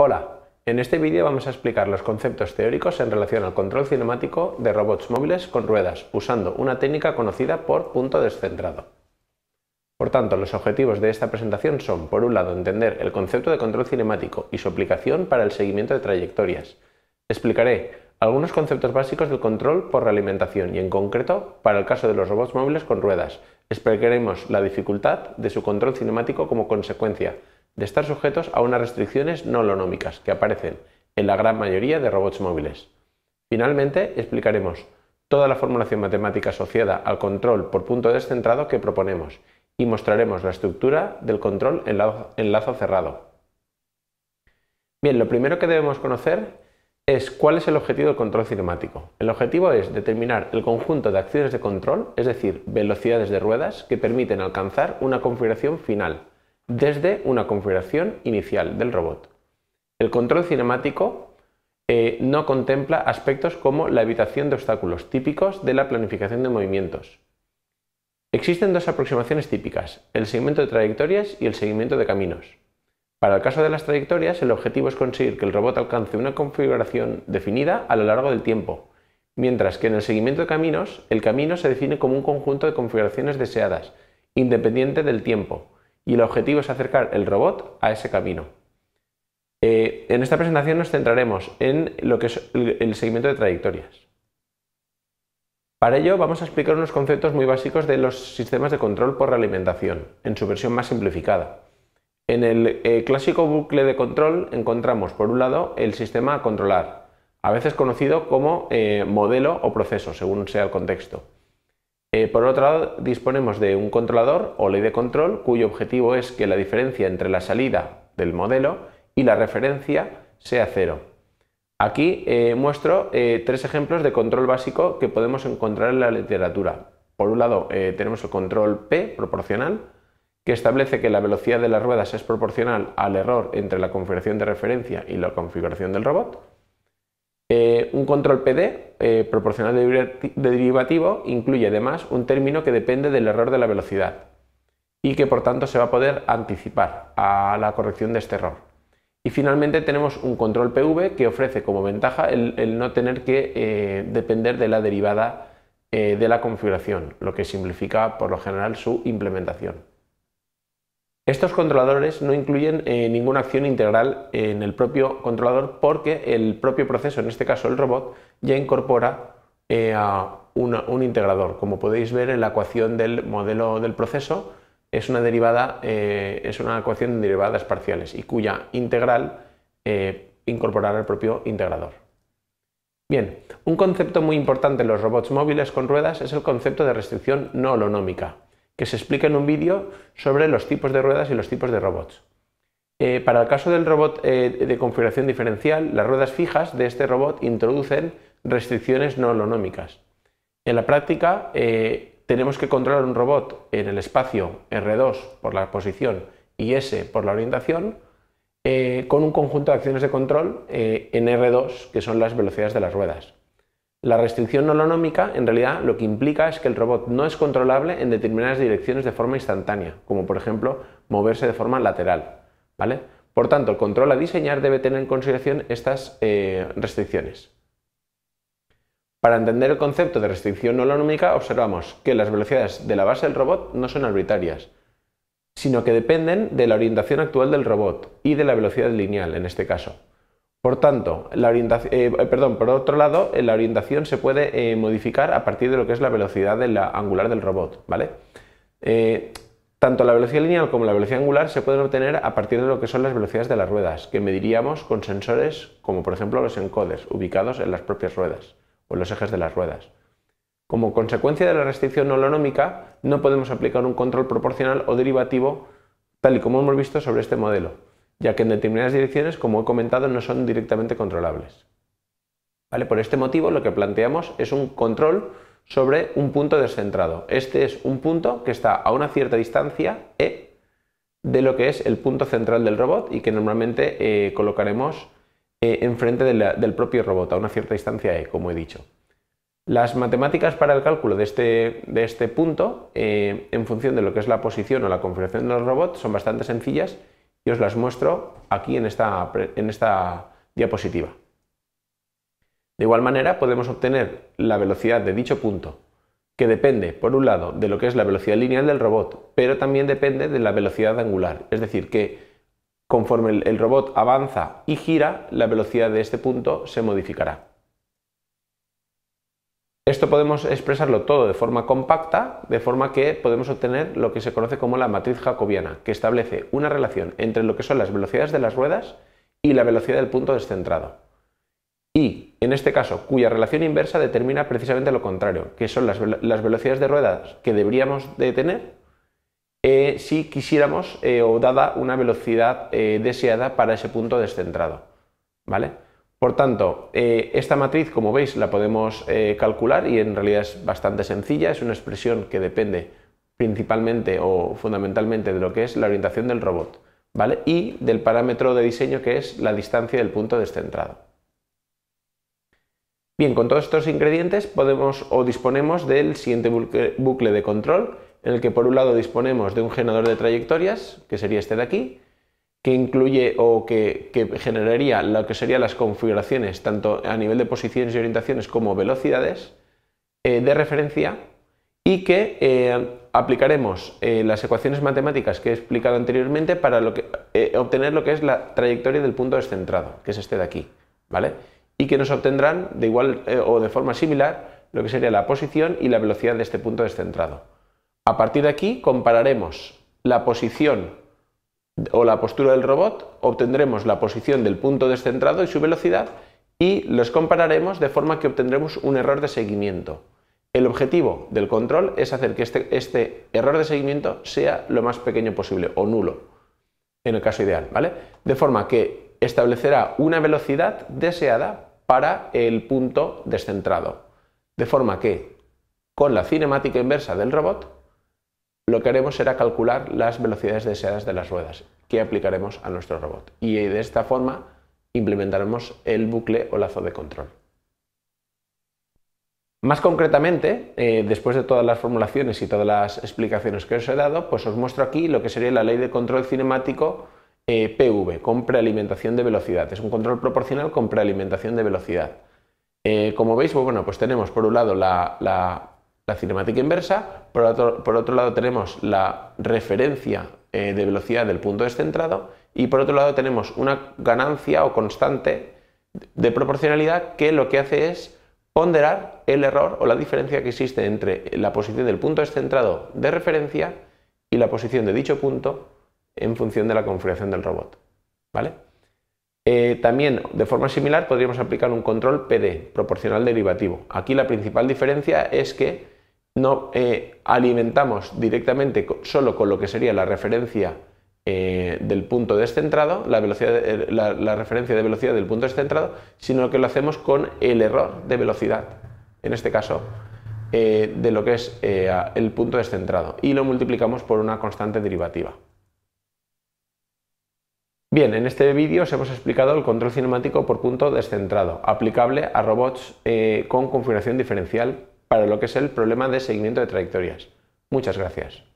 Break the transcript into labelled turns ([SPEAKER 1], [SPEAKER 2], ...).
[SPEAKER 1] Hola, en este vídeo vamos a explicar los conceptos teóricos en relación al control cinemático de robots móviles con ruedas, usando una técnica conocida por punto descentrado. Por tanto, los objetivos de esta presentación son, por un lado, entender el concepto de control cinemático y su aplicación para el seguimiento de trayectorias. Explicaré algunos conceptos básicos del control por realimentación y, en concreto, para el caso de los robots móviles con ruedas. Explicaremos la dificultad de su control cinemático como consecuencia de estar sujetos a unas restricciones no holonómicas que aparecen en la gran mayoría de robots móviles. Finalmente, explicaremos toda la formulación matemática asociada al control por punto descentrado que proponemos y mostraremos la estructura del control en en lazo cerrado. Bien, lo primero que debemos conocer es cuál es el objetivo del control cinemático. El objetivo es determinar el conjunto de acciones de control, es decir, velocidades de ruedas, que permiten alcanzar una configuración final, desde una configuración inicial del robot. El control cinemático eh, no contempla aspectos como la evitación de obstáculos típicos de la planificación de movimientos. Existen dos aproximaciones típicas, el seguimiento de trayectorias y el seguimiento de caminos. Para el caso de las trayectorias, el objetivo es conseguir que el robot alcance una configuración definida a lo largo del tiempo, mientras que en el seguimiento de caminos, el camino se define como un conjunto de configuraciones deseadas, independiente del tiempo, y el objetivo es acercar el robot a ese camino. Eh, en esta presentación nos centraremos en lo que es el seguimiento de trayectorias. Para ello vamos a explicar unos conceptos muy básicos de los sistemas de control por realimentación, en su versión más simplificada. En el eh, clásico bucle de control encontramos, por un lado, el sistema a controlar, a veces conocido como eh, modelo o proceso, según sea el contexto. Eh, por otro lado, disponemos de un controlador o ley de control cuyo objetivo es que la diferencia entre la salida del modelo y la referencia sea cero. Aquí eh, muestro eh, tres ejemplos de control básico que podemos encontrar en la literatura. Por un lado, tenemos el control P, proporcional, que establece que la velocidad de las ruedas es proporcional al error entre la configuración de referencia y la configuración del robot. Eh, un control PD eh, proporcional de, derivativo incluye además un término que depende del error de la velocidad y que por tanto se va a poder anticipar a la corrección de este error. Y finalmente tenemos un control PV que ofrece como ventaja el, no tener que eh, depender de la derivada de la configuración, lo que simplifica por lo general su implementación. Estos controladores no incluyen eh, ninguna acción integral en el propio controlador porque el propio proceso, en este caso el robot, ya incorpora eh, un integrador. Como podéis ver en la ecuación del modelo del proceso, es una, derivada, eh, es una ecuación de derivadas parciales y cuya integral incorporará el propio integrador. Bien, un concepto muy importante en los robots móviles con ruedas es el concepto de restricción no holonómica que se explica en un vídeo sobre los tipos de ruedas y los tipos de robots. Eh, para el caso del robot eh, de configuración diferencial, las ruedas fijas de este robot introducen restricciones no holonómicas. En la práctica, eh, tenemos que controlar un robot en el espacio R2 por la posición y S por la orientación, con un conjunto de acciones de control en R2, que son las velocidades de las ruedas. La restricción holonómica, en realidad lo que implica es que el robot no es controlable en determinadas direcciones de forma instantánea, como por ejemplo moverse de forma lateral. ¿vale? Por tanto, el control a diseñar debe tener en consideración estas eh, restricciones. Para entender el concepto de restricción holonómica, observamos que las velocidades de la base del robot no son arbitrarias, sino que dependen de la orientación actual del robot y de la velocidad lineal en este caso. Por tanto, la orientación, eh, eh, perdón, por otro lado, eh, la orientación se puede modificar a partir de lo que es la velocidad angular del robot, ¿vale? tanto la velocidad lineal como la velocidad angular se pueden obtener a partir de lo que son las velocidades de las ruedas, que mediríamos con sensores como por ejemplo los encoders, ubicados en las propias ruedas o en los ejes de las ruedas. Como consecuencia de la restricción holonómica, no podemos aplicar un control proporcional o derivativo tal y como hemos visto sobre este modelo ya que en determinadas direcciones, como he comentado, no son directamente controlables. ¿Vale? Por este motivo, lo que planteamos es un control sobre un punto descentrado. Este es un punto que está a una cierta distancia, E, de lo que es el punto central del robot y que normalmente eh, colocaremos eh, enfrente del propio robot, a una cierta distancia E, como he dicho. Las matemáticas para el cálculo de este, este punto, eh, en función de lo que es la posición o la configuración del robot, son bastante sencillas os las muestro aquí en esta, en esta diapositiva. De igual manera podemos obtener la velocidad de dicho punto, que depende, por un lado, de lo que es la velocidad lineal del robot, pero también depende de la velocidad angular, es decir, que conforme el robot avanza y gira, la velocidad de este punto se modificará. Esto podemos expresarlo todo de forma compacta, de forma que podemos obtener lo que se conoce como la matriz jacobiana, que establece una relación entre lo que son las velocidades de las ruedas y la velocidad del punto descentrado. Y, en este caso, cuya relación inversa determina precisamente lo contrario, que son las, velocidades de ruedas que deberíamos de tener eh, si quisiéramos eh, o dada una velocidad eh, deseada para ese punto descentrado. ¿Vale? Por tanto, eh, esta matriz, como veis, la podemos eh, calcular y en realidad es bastante sencilla, es una expresión que depende principalmente o fundamentalmente de lo que es la orientación del robot, ¿vale? Y del parámetro de diseño que es la distancia del punto descentrado. Bien, con todos estos ingredientes podemos o disponemos del siguiente bucle de control, en el que por un lado disponemos de un generador de trayectorias, que sería este de aquí, que incluye o que, generaría lo que serían las configuraciones, tanto a nivel de posiciones y orientaciones como velocidades eh, de referencia, y que eh, aplicaremos eh, las ecuaciones matemáticas que he explicado anteriormente para obtener lo que es la trayectoria del punto descentrado, que es este de aquí, ¿vale? Y que nos obtendrán de igual o de forma similar lo que sería la posición y la velocidad de este punto descentrado. A partir de aquí compararemos la posición o la postura del robot, obtendremos la posición del punto descentrado y su velocidad y los compararemos de forma que obtendremos un error de seguimiento. El objetivo del control es hacer que este, este, error de seguimiento sea lo más pequeño posible o nulo, en el caso ideal, ¿vale? De forma que establecerá una velocidad deseada para el punto descentrado. De forma que, con la cinemática inversa del robot, lo que haremos será calcular las velocidades deseadas de las ruedas que aplicaremos a nuestro robot y de esta forma implementaremos el bucle o lazo de control. Más concretamente, eh, después de todas las formulaciones y todas las explicaciones que os he dado, pues os muestro aquí lo que sería la ley de control cinemático eh, PV, con prealimentación de velocidad. Es un control proporcional con prealimentación de velocidad. Eh, como veis, pues bueno, pues tenemos por un lado la la cinemática inversa, por otro, lado tenemos la referencia eh, de velocidad del punto descentrado y por otro lado tenemos una ganancia o constante de proporcionalidad que lo que hace es ponderar el error o la diferencia que existe entre la posición del punto descentrado de referencia y la posición de dicho punto en función de la configuración del robot. ¿Vale? Eh, también, de forma similar, podríamos aplicar un control PD, proporcional derivativo. Aquí la principal diferencia es que no eh, alimentamos directamente solo con lo que sería la referencia eh, del punto descentrado, eh, la, la, referencia de velocidad del punto descentrado, sino que lo hacemos con el error de velocidad, en este caso, de lo que es el punto descentrado, y lo multiplicamos por una constante derivativa. Bien, en este vídeo os hemos explicado el control cinemático por punto descentrado, aplicable a robots con configuración diferencial para lo que es el problema de seguimiento de trayectorias. Muchas gracias.